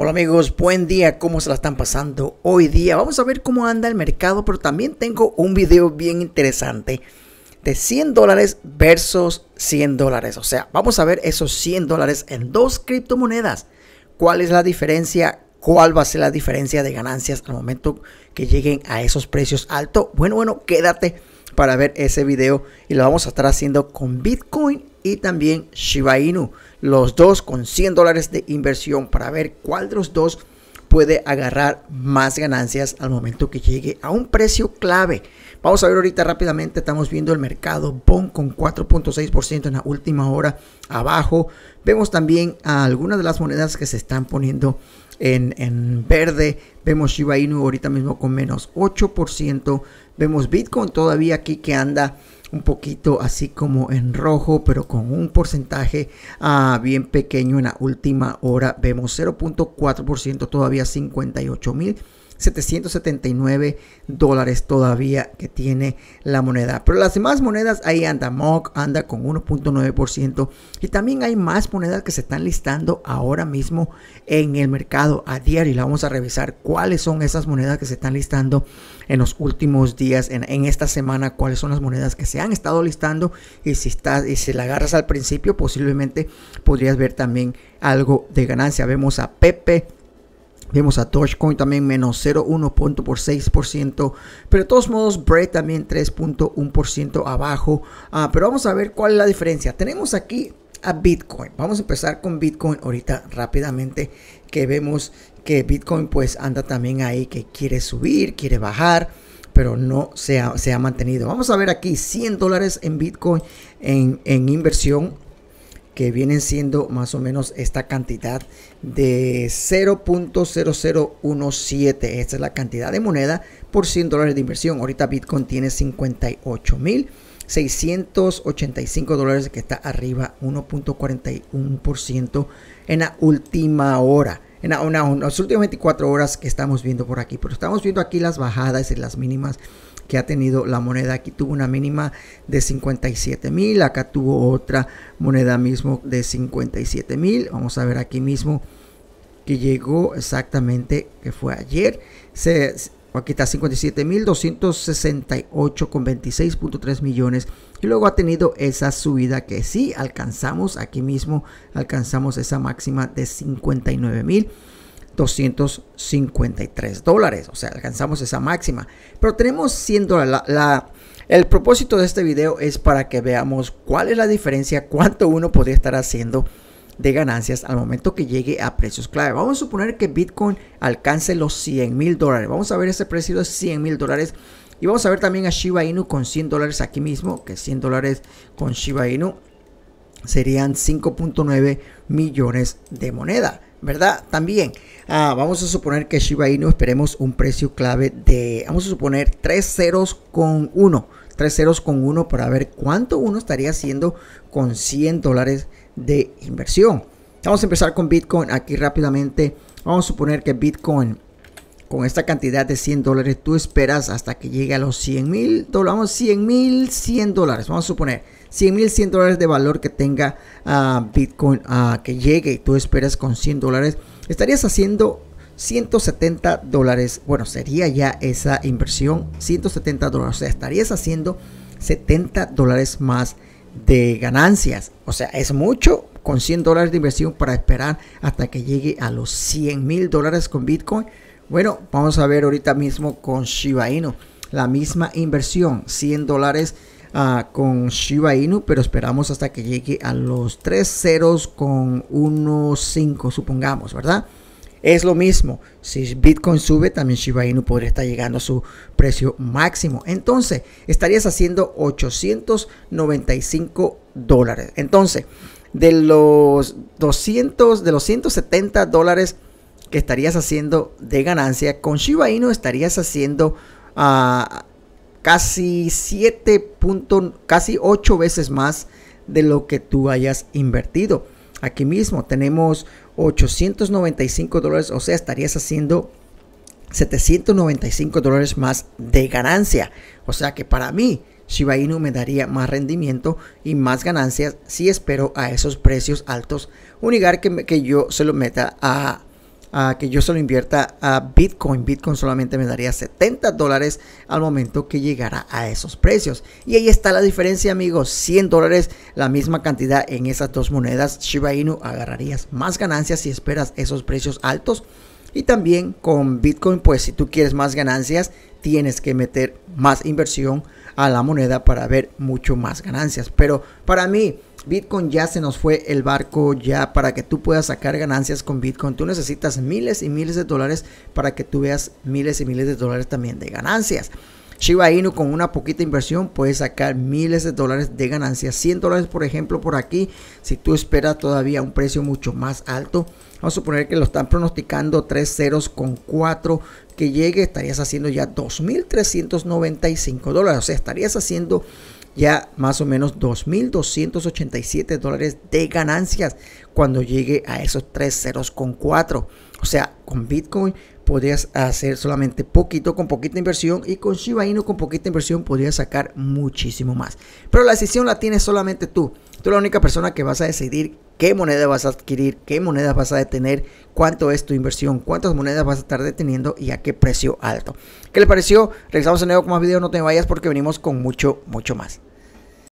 Hola amigos, buen día, ¿cómo se la están pasando hoy día? Vamos a ver cómo anda el mercado, pero también tengo un video bien interesante de 100 dólares versus 100 dólares. O sea, vamos a ver esos 100 dólares en dos criptomonedas. ¿Cuál es la diferencia? ¿Cuál va a ser la diferencia de ganancias al momento que lleguen a esos precios altos? Bueno, bueno, quédate para ver ese video y lo vamos a estar haciendo con Bitcoin y también Shiba Inu. Los dos con 100 dólares de inversión para ver cuál de los dos puede agarrar más ganancias al momento que llegue a un precio clave. Vamos a ver ahorita rápidamente, estamos viendo el mercado Bond con 4.6% en la última hora abajo. Vemos también a algunas de las monedas que se están poniendo en, en verde, vemos Shiba Inu ahorita mismo con menos 8%, vemos Bitcoin todavía aquí que anda un poquito así como en rojo, pero con un porcentaje ah, bien pequeño en la última hora. Vemos 0.4%, todavía 58 mil 779 dólares todavía que tiene la moneda. Pero las demás monedas, ahí anda Mock anda con 1.9%. Y también hay más monedas que se están listando ahora mismo en el mercado a diario. Y la vamos a revisar cuáles son esas monedas que se están listando en los últimos días, en, en esta semana, cuáles son las monedas que se han estado listando. Y si, estás, y si la agarras al principio, posiblemente podrías ver también algo de ganancia. Vemos a Pepe Vemos a Dogecoin también menos por 6%, Pero de todos modos, Bread también 3.1% abajo. Ah, pero vamos a ver cuál es la diferencia. Tenemos aquí a Bitcoin. Vamos a empezar con Bitcoin ahorita rápidamente que vemos que Bitcoin pues anda también ahí que quiere subir, quiere bajar, pero no se ha, se ha mantenido. Vamos a ver aquí 100 dólares en Bitcoin en, en inversión que vienen siendo más o menos esta cantidad de 0.0017. Esta es la cantidad de moneda por 100 dólares de inversión. Ahorita Bitcoin tiene 58,685 dólares que está arriba 1.41% en la última hora. En, en, las últimas 24 horas que estamos viendo por aquí. Pero estamos viendo aquí las bajadas y las mínimas que ha tenido la moneda. Aquí tuvo una mínima de 57 mil, acá tuvo otra moneda mismo de 57 mil. Vamos a ver aquí mismo que llegó exactamente, que fue ayer. Se, aquí está 268 con 26.3 millones y luego ha tenido esa subida que sí alcanzamos aquí mismo alcanzamos esa máxima de 59 mil, 253 dólares. O sea, alcanzamos esa máxima. Pero tenemos 100 dólares. el propósito de este video es para que veamos cuál es la diferencia, cuánto uno podría estar haciendo de ganancias al momento que llegue a precios clave. Vamos a suponer que Bitcoin alcance los 100 mil dólares. Vamos a ver ese precio de 100 mil dólares. Y vamos a ver también a Shiba Inu con 100 dólares aquí mismo, que 100 dólares con Shiba Inu serían 5.9 millones de moneda. ¿verdad? También. Ah, vamos a suponer que Shiba Inu esperemos un precio clave de, vamos a suponer, 3 ceros con 1. 3 ceros con uno para ver cuánto uno estaría haciendo con 100 dólares de inversión. Vamos a empezar con Bitcoin aquí rápidamente. Vamos a suponer que Bitcoin con esta cantidad de 100 dólares, tú esperas hasta que llegue a los 100 mil dólares, vamos, 100 mil 100 dólares, vamos a suponer, 100 mil 100 dólares de valor que tenga a ah, Bitcoin, a ah, que llegue y tú esperas con 100 dólares, estarías haciendo 170 dólares, bueno, sería ya esa inversión, 170 dólares, o sea, estarías haciendo 70 dólares más de ganancias, o sea, es mucho con 100 dólares de inversión para esperar hasta que llegue a los 100 mil dólares con Bitcoin bueno, vamos a ver ahorita mismo con Shiba Inu. La misma inversión, 100 dólares ah, con Shiba Inu, pero esperamos hasta que llegue a los 3 ceros con 1.5, supongamos, ¿verdad? Es lo mismo, si Bitcoin sube, también Shiba Inu podría estar llegando a su precio máximo. Entonces, estarías haciendo 895 dólares. Entonces, de los 200, de los 170 dólares que estarías haciendo de ganancia. Con Shiba Inu estarías haciendo ah, casi 7 casi 8 veces más de lo que tú hayas invertido. Aquí mismo tenemos 895 dólares, o sea, estarías haciendo 795 dólares más de ganancia. O sea que para mí, Shiba Inu me daría más rendimiento y más ganancias si espero a esos precios altos un lugar que, que yo se lo meta a que yo solo invierta a Bitcoin. Bitcoin solamente me daría 70 dólares al momento que llegara a esos precios. Y ahí está la diferencia, amigos. 100 dólares, la misma cantidad en esas dos monedas. Shiba Inu agarrarías más ganancias si esperas esos precios altos. Y también con Bitcoin, pues si tú quieres más ganancias, tienes que meter más inversión a la moneda para ver mucho más ganancias. Pero para mí, Bitcoin ya se nos fue el barco, ya para que tú puedas sacar ganancias con Bitcoin, tú necesitas miles y miles de dólares para que tú veas miles y miles de dólares también de ganancias. Shiba Inu con una poquita inversión puede sacar miles de dólares de ganancias. 100 dólares, por ejemplo, por aquí. Si tú esperas todavía un precio mucho más alto, vamos a suponer que lo están pronosticando 3 ceros con 4 que llegue, estarías haciendo ya 2.395 dólares. O sea, estarías haciendo ya más o menos 2.287 dólares de ganancias cuando llegue a esos tres ceros con cuatro. O sea, con Bitcoin podrías hacer solamente poquito con poquita inversión y con Shiba Inu con poquita inversión podrías sacar muchísimo más. Pero la decisión la tienes solamente tú. Tú eres la única persona que vas a decidir qué moneda vas a adquirir, qué moneda vas a detener, cuánto es tu inversión, cuántas monedas vas a estar deteniendo y a qué precio alto. ¿Qué le pareció? Regresamos de nuevo con más videos, no te vayas porque venimos con mucho, mucho más.